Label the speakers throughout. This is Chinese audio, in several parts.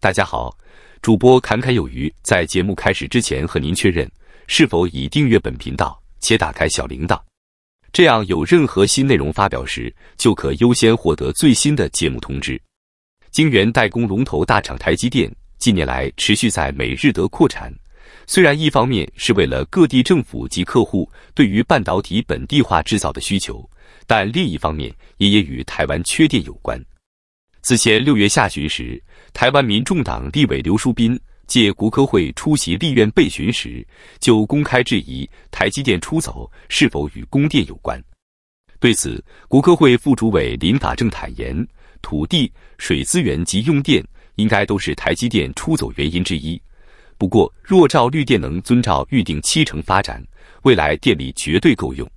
Speaker 1: 大家好，主播侃侃有余。在节目开始之前，和您确认是否已订阅本频道且打开小铃铛，这样有任何新内容发表时，就可优先获得最新的节目通知。晶圆代工龙头大厂台积电近年来持续在美日德扩产，虽然一方面是为了各地政府及客户对于半导体本地化制造的需求，但另一方面也也与台湾缺电有关。此前六月下旬时。台湾民众党立委刘淑斌借国科会出席立院备询时，就公开质疑台积电出走是否与供电有关。对此，国科会副主委林法正坦言，土地、水资源及用电应该都是台积电出走原因之一。不过，若照绿电能遵照预定七成发展，未来电力绝对够用。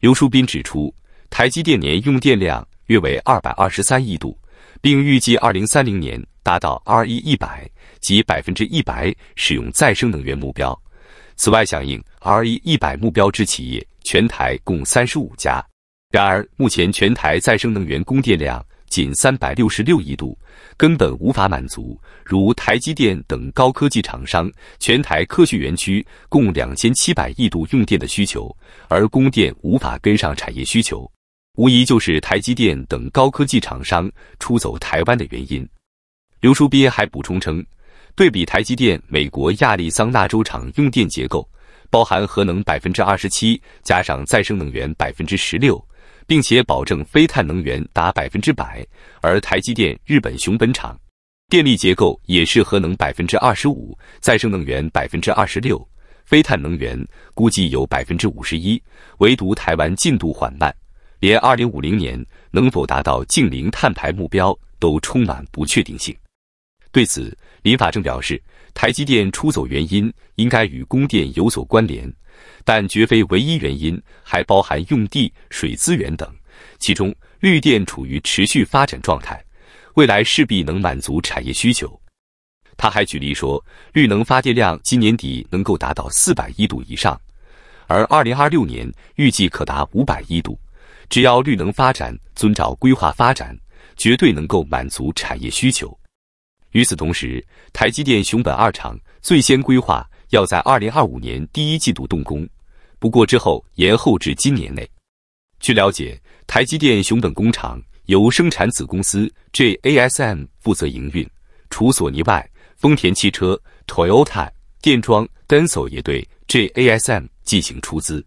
Speaker 1: 刘淑斌指出，台积电年用电量约为二百二十三亿度。并预计二零三零年达到 RE100 及百分之一百使用再生能源目标。此外，响应 RE100 目标之企业，全台共三十五家。然而，目前全台再生能源供电量仅三百六十六亿度，根本无法满足如台积电等高科技厂商、全台科学园区共两千七百亿度用电的需求，而供电无法跟上产业需求。无疑就是台积电等高科技厂商出走台湾的原因。刘书斌还补充称，对比台积电美国亚利桑那州厂用电结构，包含核能百分之二十七，加上再生能源百分之十六，并且保证非碳能源达百分之百。而台积电日本熊本厂电力结构也是核能百分之二十五，再生能源百分之二十六，非碳能源估计有百分之五十一，唯独台湾进度缓慢。连2050年能否达到净零碳排目标都充满不确定性。对此，林法正表示，台积电出走原因应该与供电有所关联，但绝非唯一原因，还包含用地、水资源等。其中，绿电处于持续发展状态，未来势必能满足产业需求。他还举例说，绿能发电量今年底能够达到400亿度以上，而2026年预计可达500亿度。只要绿能发展遵照规划发展，绝对能够满足产业需求。与此同时，台积电熊本二厂最先规划要在二零二五年第一季度动工，不过之后延后至今年内。据了解，台积电熊本工厂由生产子公司 JASM 负责营运，除索尼外，丰田汽车、Toyota、电装、Densol 也对 JASM 进行出资。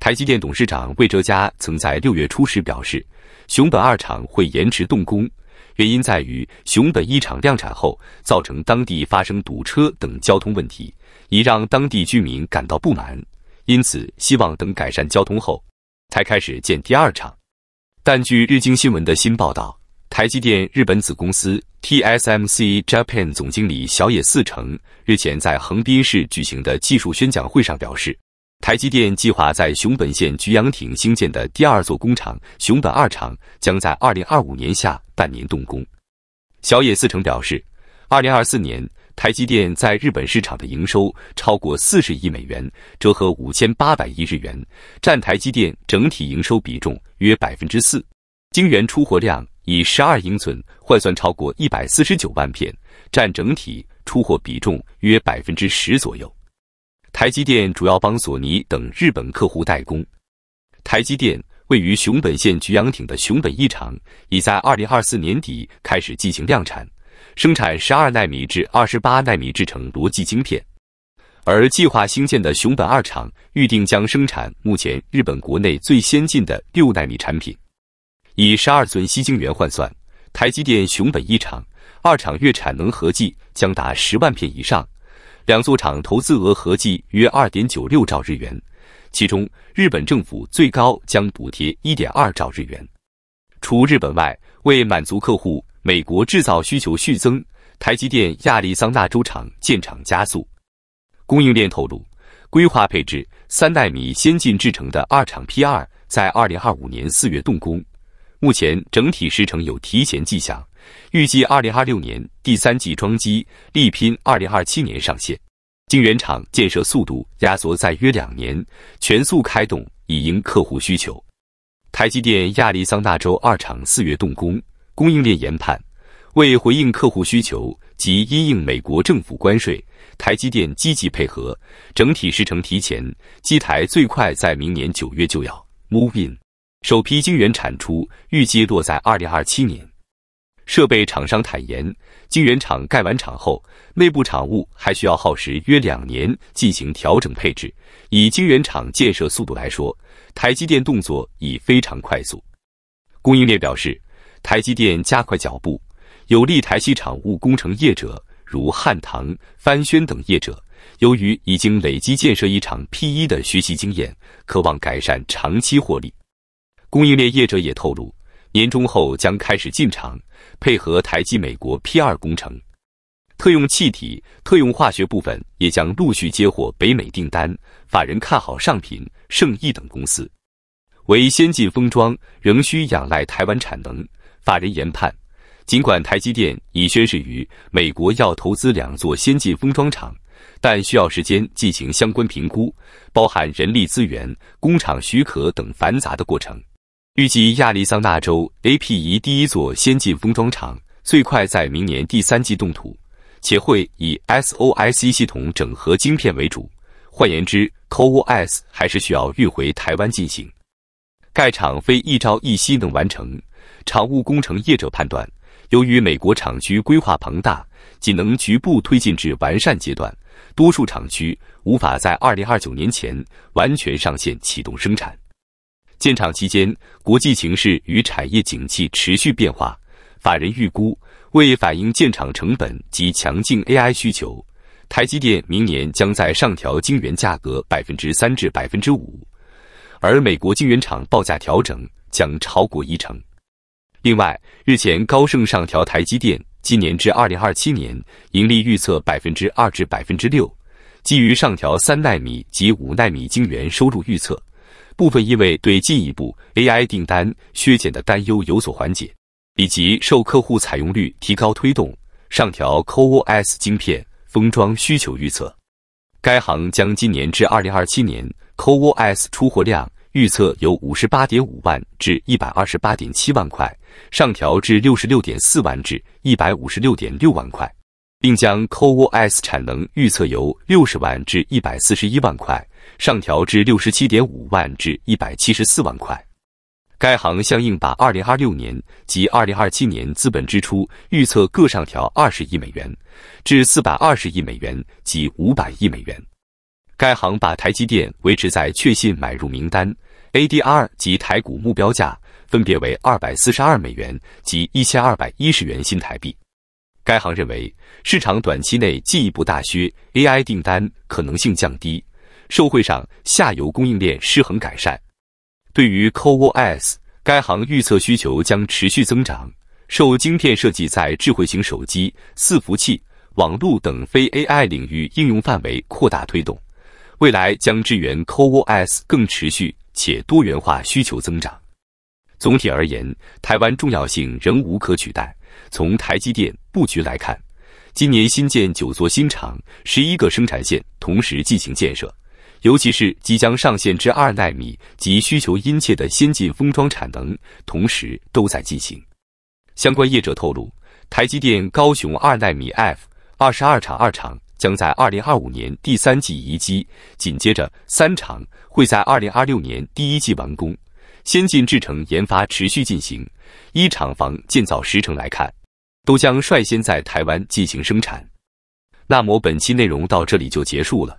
Speaker 1: 台积电董事长魏哲嘉曾在六月初时表示，熊本二厂会延迟动工，原因在于熊本一厂量产后，造成当地发生堵车等交通问题，已让当地居民感到不满，因此希望等改善交通后，才开始建第二厂。但据日经新闻的新报道，台积电日本子公司 TSMC Japan 总经理小野四成日前在横滨市举行的技术宣讲会上表示。台积电计划在熊本县菊阳町兴建的第二座工厂——熊本二厂，将在2025年下半年动工。小野寺成表示，2024年台积电在日本市场的营收超过40亿美元，折合5800亿日元，占台积电整体营收比重约4%。晶圆出货量以12英寸换算，超过149万片，占整体出货比重约10%左右。台积电主要帮索尼等日本客户代工。台积电位于熊本县菊阳町的熊本一厂，已在二零二四年底开始进行量产，生产十二纳米至二十八纳米制程逻辑晶片。而计划兴建的熊本二厂，预定将生产目前日本国内最先进的六纳米产品。以十二寸晶圆换算，台积电熊本一厂、二厂月产能合计将达十万片以上。两座厂投资额合计约二点九六兆日元，其中日本政府最高将补贴一点二兆日元。除日本外，为满足客户美国制造需求续增，台积电亚利桑那州厂建厂加速。供应链透露，规划配置三代米先进制程的二厂 P 二，在二零二五年四月动工。目前整体时程有提前迹象，预计二零二六年第三季装机，力拼二零二七年上线。晶圆厂建设速度压缩在约两年，全速开动以应客户需求。台积电亚利桑那州二厂四月动工，供应链研判为回应客户需求及因应美国政府关税，台积电积极配合，整体时程提前，机台最快在明年九月就要 move in。首批晶圆产出预计落在二零二七年。设备厂商坦言，晶圆厂盖完厂后，内部厂务还需要耗时约两年进行调整配置。以晶圆厂建设速度来说，台积电动作已非常快速。供应链表示，台积电加快脚步，有利台系厂务工程业者，如汉唐、番轩等业者，由于已经累积建设一场 P1 的学习经验，渴望改善长期获利。供应链业者也透露，年中后将开始进场，配合台积美国 P 二工程，特用气体、特用化学部分也将陆续接获北美订单。法人看好上品、盛益等公司。为先进封装仍需仰赖台湾产能。法人研判，尽管台积电已宣示于美国要投资两座先进封装厂，但需要时间进行相关评估，包含人力资源、工厂许可等繁杂的过程。预计亚利桑那州 APE 第一座先进封装厂最快在明年第三季动土，且会以 SOIc 系统整合晶片为主。换言之，CoS 还是需要运回台湾进行盖厂，非一朝一夕能完成。厂务工程业者判断，由于美国厂区规划庞大，仅能局部推进至完善阶段，多数厂区无法在2029年前完全上线启动生产。建厂期间，国际形势与产业景气持续变化。法人预估，为反映建厂成本及强劲 AI 需求，台积电明年将在上调晶圆价格百分之三至百分之五，而美国晶圆厂报价调整将超过一成。另外，日前高盛上调台积电今年至二零二七年盈利预测百分之二至百分之六，基于上调三纳米及五纳米晶圆收入预测。部分因为对进一步 AI 订单削减的担忧有所缓解，以及受客户采用率提高推动，上调 COOS 芯片封装需求预测。该行将今年至2027年 COOS 出货量预测由58.5万至128.7万块上调至66.4万至156.6万块，并将 COOS 产能预测由60万至141万块。上调至六十七点五万至一百七十四万块，该行相应把二零二六年及二零二七年资本支出预测各上调二十亿美元，至四百二十亿美元及五百亿美元。该行把台积电维持在确信买入名单，ADR 及台股目标价分别为二百四十二美元及一千二百一十元新台币。该行认为，市场短期内进一步大削 AI 订单可能性降低。社会上下游供应链失衡改善，对于 COOS，该行预测需求将持续增长，受晶片设计在智慧型手机、伺服器、网络等非 AI 领域应用范围扩大推动，未来将支援 COOS 更持续且多元化需求增长。总体而言，台湾重要性仍无可取代。从台积电布局来看，今年新建九座新厂，十一个生产线同时进行建设。尤其是即将上线之二纳米及需求殷切的先进封装产能，同时都在进行。相关业者透露，台积电高雄二纳米 F 二十二厂二厂将在二零二五年第三季移机，紧接着三厂会在二零二六年第一季完工。先进制程研发持续进行，一厂房建造时程来看，都将率先在台湾进行生产。那么本期内容到这里就结束了。